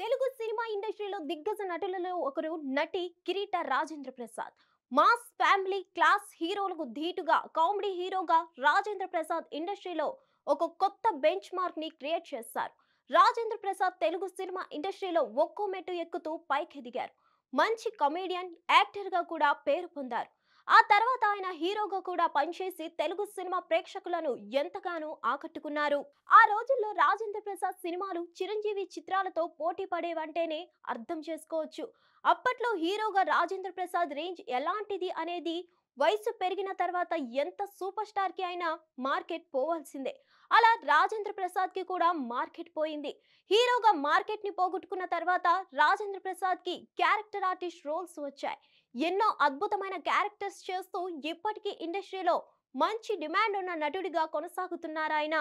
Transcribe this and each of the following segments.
Telugu cinema ఇండస్ట్రీలో దిగ్గజ నటులలో ఒకరు నటి కిరీట Rajendra Prasad mass family class హీరోలకు ధీటుగా కామెడీ హీరోగా రాజేంద్ర ప్రసాద్ ఇండస్ట్రీలో ఒక కొత్త బెంచ్ మార్క్ ని క్రియేట్ చేస్తారు రాజేంద్ర ప్రసాద్ తెలుగు సినిమా ఇండస్ట్రీలో ఒక్కో మెట్టు ఎక్కుతూ పైకెదిగారు మంచి కమేడియన్ యాక్టర్గా కూడా పేరు పొందారు ఆ తర్వాత ఆయన హీరోగా కూడా పనిచేసి తెలుగు సినిమా ప్రేక్షకులను ఎంతగానో ఆకట్టుకున్నారు ఆ రోజుల్లో రాజేంద్ర ప్రసాద్ సినిమాలు చిరంజీవి చిత్రాలతో పోటీ పడేవంటేనే అర్థం చేసుకోవచ్చు అప్పట్లో హీరోగా రాజేంద్ర ప్రసాద్ రేంజ్ ఎలాంటిది అనేది వయసు పెరిగిన తర్వాత ఎంత సూపర్ స్టార్కి అయినా మార్కెట్ పోవాల్సిందే అలా రాజేంద్ర కి కూడా మార్కెట్ పోయింది హీరోగా మార్కెట్ని పోగొట్టుకున్న తర్వాత రాజేంద్ర కి క్యారెక్టర్ ఆర్టిస్ట్ రోల్స్ వచ్చాయి ఎన్నో అద్భుతమైన క్యారెక్టర్స్ చేస్తూ ఇప్పటికీ ఇండస్ట్రీలో మంచి డిమాండ్ ఉన్న నటుడిగా కొనసాగుతున్నారు ఆయన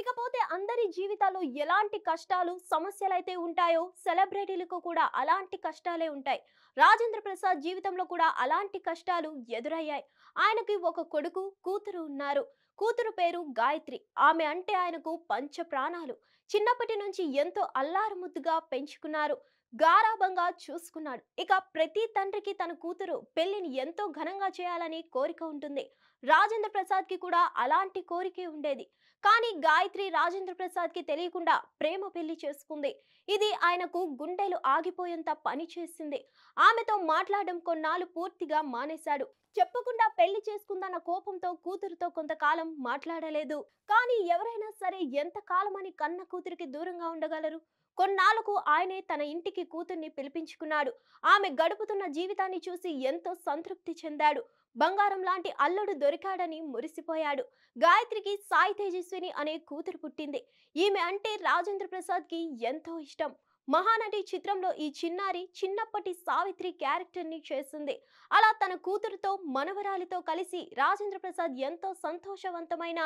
ఇకపోతే అందరి జీవితాలు ఎలాంటి కష్టాలు సమస్యలైతే ఉంటాయో సెలబ్రిటీలకు కూడా అలాంటి కష్టాలే ఉంటాయి రాజేంద్ర ప్రసాద్ జీవితంలో కూడా అలాంటి కష్టాలు ఎదురయ్యాయి ఆయనకి ఒక కొడుకు కూతురు ఉన్నారు కూతురు పేరు గాయత్రి ఆమె అంటే ఆయనకు పంచ ప్రాణాలు చిన్నప్పటి నుంచి ఎంతో అల్లారుముద్దుగా పెంచుకున్నారు గారాభంగా చూసుకున్నాడు ఇక ప్రతి తండ్రికి తన కూతురు పెళ్లిని ఎంతో ఘనంగా చేయాలని కోరిక ఉంటుంది రాజేంద్ర ప్రసాద్ కి కూడా అలాంటి కోరికే ఉండేది కానీ గాయత్రి రాజేంద్ర ప్రసాద్ కి తెలియకుండా ప్రేమ పెళ్లి చేసుకుంది ఇది ఆయనకు గుండెలు ఆగిపోయేంత పని చేసింది ఆమెతో మాట్లాడడం కొన్నాళ్ళు పూర్తిగా మానేశాడు చెప్పకుండా పెళ్లి చేసుకుందన్న కోపంతో కూతురుతో కొంతకాలం మాట్లాడలేదు కానీ ఎవరైనా సరే ఎంత కాలమని కన్న కూతురికి దూరంగా ఉండగలరు కొన్నాళ్లకు ఆయనే తన ఇంటికి కూతుర్ని పిలిపించుకున్నాడు ఆమె గడుపుతున్న జీవితాన్ని చూసి ఎంతో సంతృప్తి చెందాడు బంగారం లాంటి అల్లుడు దొరికాడని మురిసిపోయాడు గాయత్రికి సాయి తేజస్విని అనే కూతురు పుట్టింది ఈమె అంటే రాజేంద్ర ప్రసాద్కి ఎంతో ఇష్టం మహానటి చిత్రంలో ఈ చిన్నారి చిన్నప్పటి సావిత్రి క్యారెక్టర్ని చేస్తుంది అలా తన కూతురుతో మనవరాలితో కలిసి రాజేంద్ర ప్రసాద్ ఎంతో సంతోషవంతమైన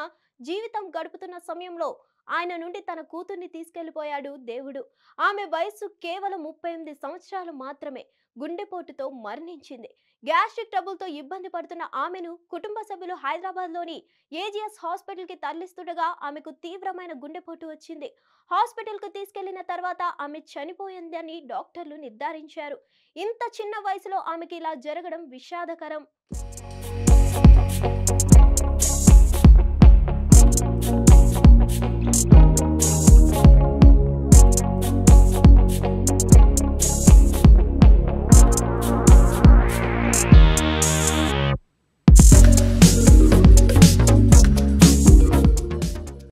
జీవితం గడుపుతున్న సమయంలో ఆయన నుండి తన కూతుర్ని తీసుకెళ్లిపోయాడు దేవుడు ఆమె వయస్సు కేవలం ముప్పై ఎనిమిది సంవత్సరాలు మాత్రమే గుండెపోటుతో మరణించింది గ్యాస్ట్రిక్ ట్రబుల్తో ఇబ్బంది పడుతున్న ఆమెను కుటుంబ సభ్యులు హైదరాబాద్లోని ఏజిఎస్ హాస్పిటల్కి తరలిస్తుండగా ఆమెకు తీవ్రమైన గుండెపోటు వచ్చింది హాస్పిటల్కు తీసుకెళ్లిన తర్వాత ఆమె చనిపోయిందని డాక్టర్లు నిర్ధారించారు ఇంత చిన్న వయసులో ఆమెకి ఇలా జరగడం విషాదకరం